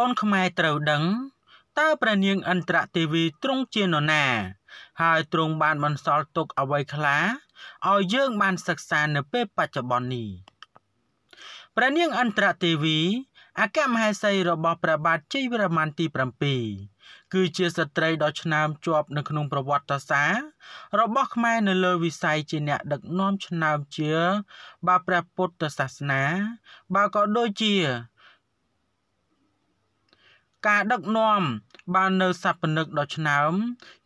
កូនខ្មែរត្រូវដឹងតើព្រះនាងឥន្ទ្រទេវីទ្រង់ជានរណា ហើយទ្រង់បានបន្សល់ទុកអ្វីខ្លះឲ្យយើងបានសិក្សានៅពេលបច្ចុប្បន្ននេះព្រះនាងឥន្ទ្រទេវីអគ្គមហេសីរបស់ព្រះបាទជ័យវរ្ម័នទី7គឺជាស្ត្រីដ៏ឆ្នើមជាប់ នៅក្នុងប្រវត្តិសាស្ត្ររបស់ខ្មែរនៅលើវិស័យជាអ្នកដឹកនាំឆ្នើមជាបាព្រះពុទ្ធសាសនា បើក៏ដូចជាការដឹកនាំបាននៅសព្វនិកដ៏ឆ្នើម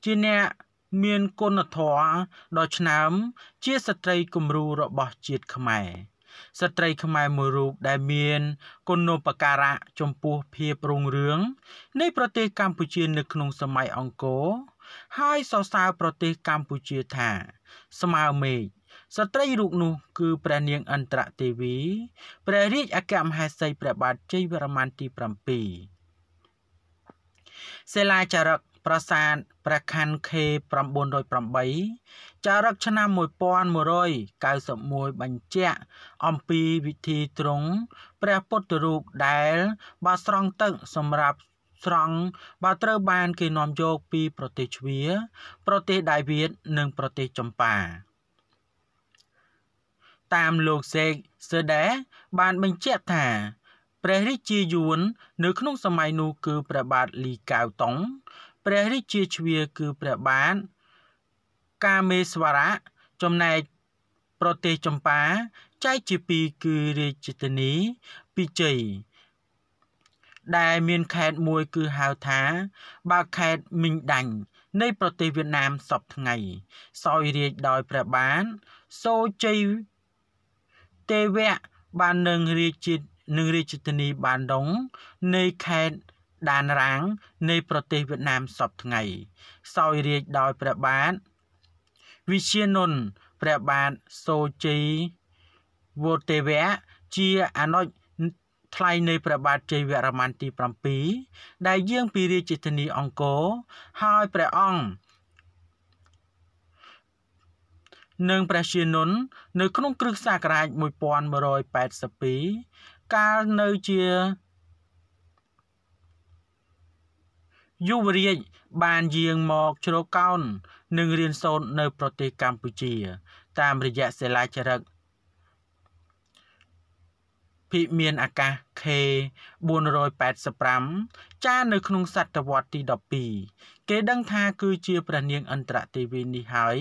ជាអ្នកមានគុណធម៌ដ៏ឆ្នើមជាស្ត្រីគំរូរបស់ជាតិខ្មែរស្ត្រីខ្មែរមួយរូបដែលមានគុណូបការៈចំពោះភាពរុងរឿងនៃប្រទេសកម្ពុជានៅក្នុងសម័យអង្គរហើយសរសើរប្រទេសកម្ពុជាថា ស្មើមេឃស្ត្រីរូបនោះគឺព្រះនាងអន្តរទេវីព្រះរាជអគ្គមហេសីព្រះបាទជ័យវរ្ម័នទី7សិលាចារឹកប្រាសាទព្រះខ័នខេ908ចារឹកឆ្នាំ1191បញ្ជាក់អំពីវិធីទ្រង់ព្រះពុទ្ធរូបដែលបាស្រង់ទឹកសម្រាប់ស្រង់បើត្រូវបានគេនាំយកពីប្រទេសជ្វាប្រទេសដៃវៀតនិងប្រទេសចម្ប៉ាតាមលោកសេកសឺដេបានបញ្ជាក់ថាព្រះរាជាយួននៅ ក្នុងសម័យនោះគឺព្រះបាទលីកៅតុងព្រះរាជាជ្វាគឺព្រះបាទកាមេស្វរៈចំណែកប្រទេសចម្ប៉ាចែកជាពីរគឺរាជធានីពិជ័យដែលមានខេត្តមួយគឺហៅថាបាខេត្តមីងដាញ់នៃ ប្រទេសវៀតណាមសពថ្ងៃសោយរាជដោយព្រះបានសូជ័យទេវៈបាននឹងរាជជាតិនិងរាជធានីបានដុងនៃខេត្តដានរាង នៃ ប្រទេសវៀតណាមសពថ្ងៃ សោយរាជដោយព្រះបាទវិជានុនព្រះបាទសូជ័យវោទេវៈជាអនុជថ្លៃនៃព្រះបាទជ័យវរ្ម័នទី7ដែលយាងពីរាជធានីអង្គរហើយព្រះអង្គនិងព្រះជានុននៅក្នុងគ្រិស្តសករាជ1182កាលនៅជាយុវរាជបានយាងមកជ្រកកោននិងរៀនសូត្រនៅប្រទេសកម្ពុជា តាមរយៈសិលាចារឹកភិមានអាកាស K 485ចានៅក្នុងសតវត្សទី12គេដឹងថាគឺជាព្រះនាងអន្តរទេវីនេះហើយ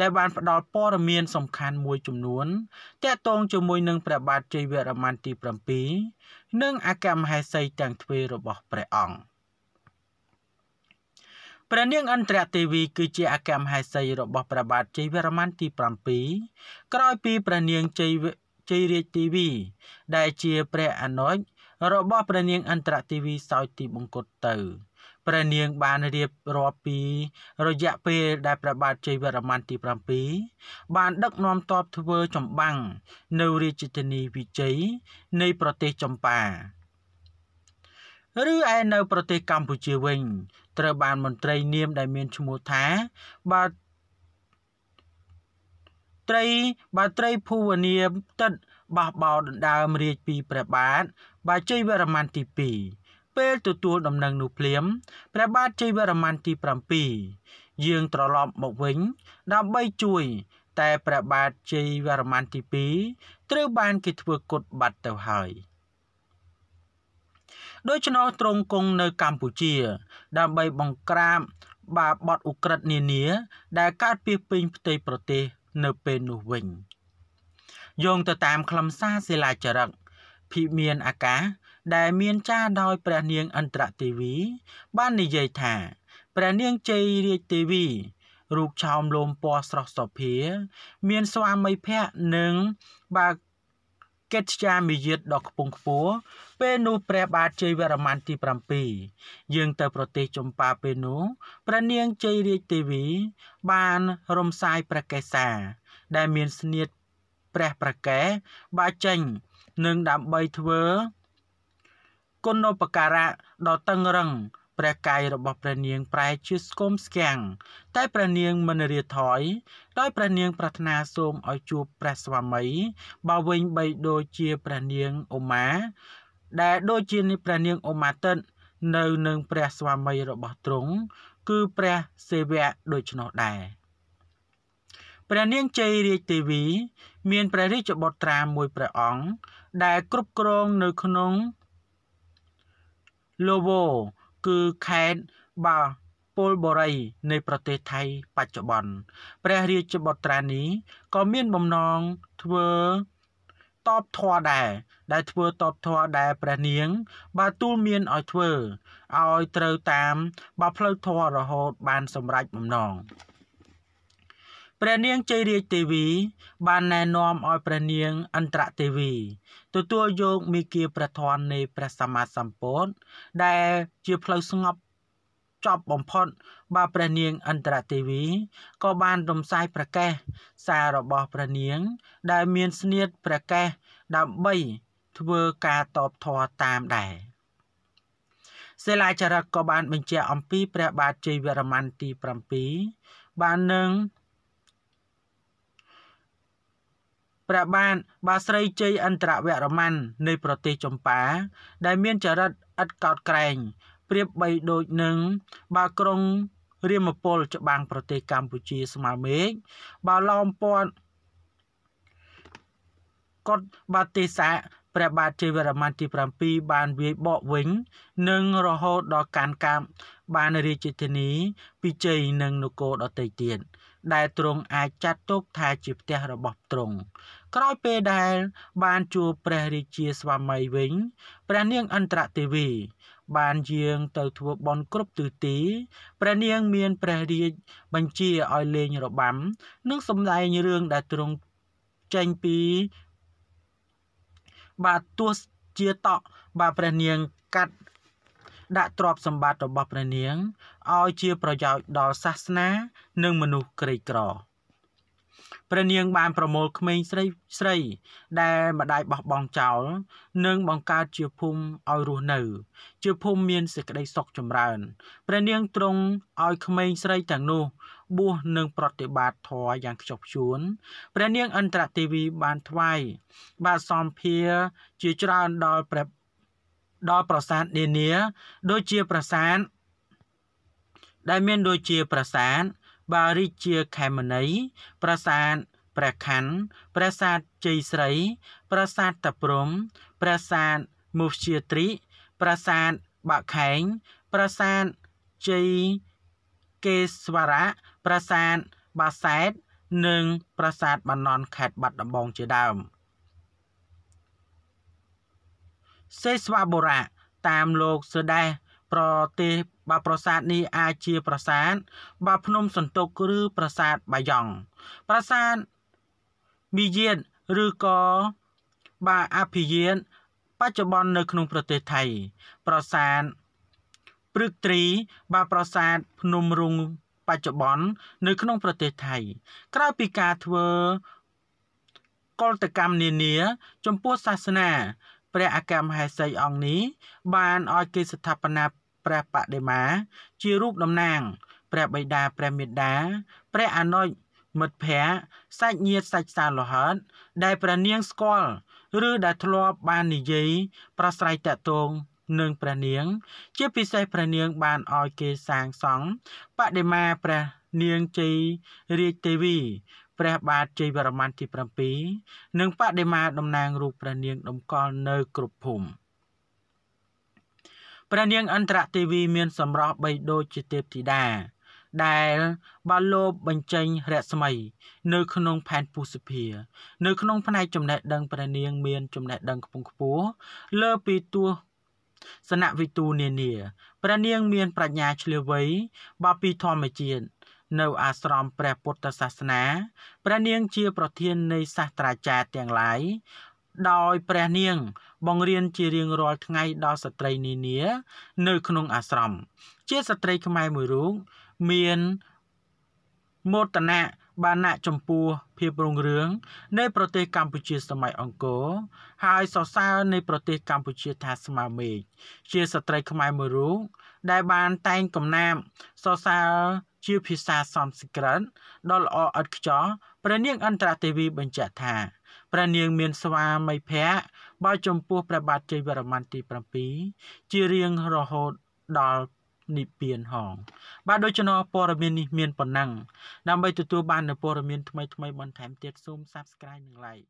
ដែលបានផ្ដល់ព័ត៌មានសំខាន់មួយចំនួនតាក់ទងជាមួយនឹងព្រះបាទជ័យវរ្ម័នទី7និងអគ្គមហេសីទាំងទ្វេរបស់ព្រះអង្គព្រះនាងអន្តរទេវីគឺជាអគ្គមហេសីរបស់ព្រះបាទជ័យវរ្ម័នទី7ក្រោយពីព្រះនាងជ័យជ័យរាជទេវីដែលជាព្រះអនុជរបស់ព្រះនាងអន្តរទេវីសោយទីបង្គត់ទៅព្រះនាងបានរៀបរាប់ពីរយៈពេលដែលព្រះបាទជ័យវរ្ម័នទី7បានដឹកនាំទ័ពធ្វើចម្បាំងនៅរាជធានីវិជ័យនៃប្រទេសចម្ប៉ាឬឯនៅប្រទេសកម្ពុជាវិញ ត្រូវបានមន្ត្រីនាមដែលមានឈ្មោះថាបាទត្រីបាទត្រីភូវនាមទឹកបះបោដណ្ដើមរាជពីព្រះបាទបាទជ័យវរ្ម័នទី2ពេលទទួលដំណឹងនោះភ្លាមព្រះបាទជ័យវរ្ម័នទី7យាងត្រឡប់មកវិញ ដើម្បីជួយ តែព្រះបាទជ័យវរ្ម័នទី2ត្រូវបានគេធ្វើគុតបាត់ទៅហើយ ដូច្នោះទ្រង់គង់នៅ កម្ពុជា ដើម្បីបង្ក្រាបបាបតឧក្រិដ្ឋនានា ដែលកើតពីពេញផ្ទៃប្រទេស នៅពេលនោះវិញយោងទៅតាមខ្លឹមសារសិលាចារឹកភិមានអាកាសដែលមានចារដោយព្រះនាងអន្តរទេវី បាននិយាយថាព្រះនាងជ័យរាជទេវីរូបឆោមលោមពណ៌ស្រស់សុភាមានស្វាមីភ័ក្រនិង បាកិត្យាមាយាទដ៏ខ្ពង់ខ្ពស់ពេលនោះព្រះបាទជ័យវរ្ម័នទី7យើងទៅប្រទេសចម្ប៉ាពេលនោះព្រះនាងជ័យរាជទេវី បានរំសាយព្រះកេសា ដែលមានស្នៀតព្រះប្រកែបើចេញនឹងដើម្បីធ្វើគុណូបការៈដ៏តឹងរឹងព្រះកាយរបស់ព្រះនាងប្រែជាស្គមស្គាំងតែព្រះនាងមិនរាថយដោយព្រះនាង ប្រាថ្នាសូមឲ្យជួបព្រះស្វាមីបើវិញបីដូចជាព្រះនាងឧមាដែលដូចជាព្រះនាងឧមាទិត នៅនឹងព្រះស្វាមីរបស់ទ្រង់គឺព្រះសេវៈដូច្នោះដែរព្រះនាងជ័យរាជទេវីមានព្រះរាជបុត្រាមួយព្រះអង្គដែល គ្រប់គ្រងនៅក្នុងលូវូគឺខេត្តបាពលបុរីនៃប្រទេសថៃបច្ចុប្បន្នព្រះរាជបុត្រានេះក៏មានបំណងធ្វើតបធរដែរដែលធ្វើតបធរដែរព្រះនាងបើទូលមានឲ្យធ្វើឲ្យត្រូវតាមបើផ្លូវធររហូត បានសម្រេចបំណងព្រះនាងជ័យរាជទេវី បានណែនាំឲ្យព្រះនាងអន្តរទេវីទទួលយកមេគាប្រធាននៃព្រះសម្មាសម្ពុទ្ធដែលជាផ្លូវស្ងប់ចប់បំផុត បាទព្រះនាងអន្តរទេវីក៏បានរំសាយប្រកាសសាររបស់ព្រះនាងដែលមានស្នៀតប្រកាសដើម្បីធ្វើការតបធរតាមដែរសិលាចារឹកក៏បានបញ្ជាក់អំពីព្រះបាទជ័យវរ្ម័នទី7បាននឹងព្រះបាទបាស្រីជ័យអន្តរវរ្ម័ននៃប្រទេសចម្ប៉ាដែលមានចរិតឥតកោតក្រែងប្រៀបបីដូចនឹងបាក្រុងរាមពលច្បាំងប្រទេសកម្ពុជាស្មើមេឃបាឡោមព័ទ្ធកតបាទេសាព្រះបាទជ័យវរ្ម័នទី7បានវាយបកវិញ និងរហូតដល់កាន់កាប់បានរាជធានីពិជ័យនិងនគរដទៃទៀត។ដែលទ្រង់អាចចាត់ទុកថាជាផ្ទះរបស់ទ្រង់ក្រោយពេលដែល បានជួបព្រះរាជាស្វាមីវិញព្រះនាងអន្តរទេវី បានយាងទៅធ្វើបន់គ្រប់ទិសទីព្រះនាងមានព្រះរាជបញ្ជាឲ្យលេងរបាំ និងសម្ដែងរឿងដែលទ្រង់ចេញពី បាទទស្សជាតក់បាទព្រះនាងកាត់ដាក់ទ្រព្យសម្បត្តិរបស់ព្រះនាងឲ្យជាប្រយោជន៍ដល់សាសនា និងមនុស្សក្រីក្រព្រះនាងបានប្រមូលក្មេងស្រីស្រី ដែលម្ដាយបោះបង់ចោលនិងបង្កើតជាភូមិឲ្យរស់នៅ ជាភូមិមានសេចក្តីសុខចម្រើនព្រះនាងទ្រង់ឲ្យក្មេងស្រីទាំងនោះ បួសនិងប្រតិបត្តិធម៌យ៉ាងខ្ជាប់ខ្ជួនព្រះនាងអន្តរទេវីបានថ្វាយបាទសំភារជាច្រើនដល់ព្រះដល់ប្រាសាទនានាដូចជាប្រាសាទដែលមានដូចជាប្រាសាទបារីជាខេមនីប្រាសាទព្រះខ័នប្រាសាទជ័យស្រី ប្រាសាទតាព្រំ ប្រាសាទមុជាត្រី ប្រាសាទបាក់ខែងប្រាសាទជ័យកេស្វរៈប្រាសាទបាសែតនិង ប្រាសាទបាណន់ខេត្តបាត់ដំបងជាដើម។សេស្វបុរៈតាមលោកសដេះប្រទេសបាទប្រាសាទនេះអាចជាប្រាសាទបាទភ្នំសន្ទុកឬប្រាសាទបាយ៉ង់ប្រាសាទមីយាតឬក៏បាទអភិយាតបច្ចុប្បន្ននៅ ក្នុងប្រទេសថៃប្រាសាទព្រឹកត្រីបាទប្រាសាទភ្នំរុងបច្ចុប្បន្ននៅក្នុងប្រទេសថៃក្រៅពីការធ្វើកលតកម្មនានា ចំពោះសាសនាព្រះអគ្គមហេសីអង្គនេះ បានឲ្យគេស្ថាបនាព្រះបដិមាជារូបតំណាង ព្រះបិតាព្រះមេតាព្រះអនុជមិត្តភ័ក្តិសាច់ញាតិសាច់សាលោហិតដែលព្រះនាងស្គាល់ឬដែលធ្លាប់បាននិយាយប្រស្រ័យតាក់ទងនឹងព្រះនាង ជាពិសេសព្រះនាងបានឲ្យគេសាងសង់បដិមាព្រះនាងជ័យរាជទេវីព្រះបាទជ័យវរ្ម័នទី7និងបដិមាតំណាងរូបព្រះនាងតម្កល់នៅគ្រប់ភូមិព្រះនាងអន្តរទេវីមានសម្រស់បីដូចជាទេពធីតាដែលបានលោបបញ្ចេញរស្មី នៅក្នុងផែនពុសភា នៅក្នុងផ្នែកចំណេះដឹងព្រះនាងមានចំណេះដឹងខ្ពង់ខ្ពស់លើពីទួសនវិទូនានាព្រះនាងមានប្រាជ្ញាឆ្លៀវវៃបើពីធម្មជាតិនៅអាស្រម ព្រះពុទ្ធសាសនាព្រះនាងជាប្រធាននៃសាស្ត្រាចារ្យទាំងឡាយដោយព្រះនាងបង្រៀនជារៀងរាល់ថ្ងៃដល់ស្ត្រីនានា នៅក្នុងអាស្រមជាស្ត្រីខ្មែរមួយរូបមានមោទនៈបាណៈចំពោះភាពរុងរឿងនៃប្រទេសកម្ពុជាសម័យអង្គរហើយសរសើរនៃប្រទេសកម្ពុជាថាស្មើមេឃជាស្ត្រីខ្មែរមួយរូបដែលបានតែងកំណាព្យសរសើរជាភាសាសំស្ក្រឹតដ៏ល្អឥតខ្ចោះព្រះនាងអន្តរទេវីបញ្ជាក់ថាព្រះនាងមានស្វាមីភ័ក្របើចំពោះព្រះបាទជ័យវរ្ម័នទី7ជារៀងរហូតដល់និព្វានហងបាទដូច្នោះព័ត៌មាននេះមានប៉ុណ្ណឹងដើម្បីទទួលបាននូវព័ត៌មានថ្មីៗបន្ថែមទៀតសូម Subscribe និង Like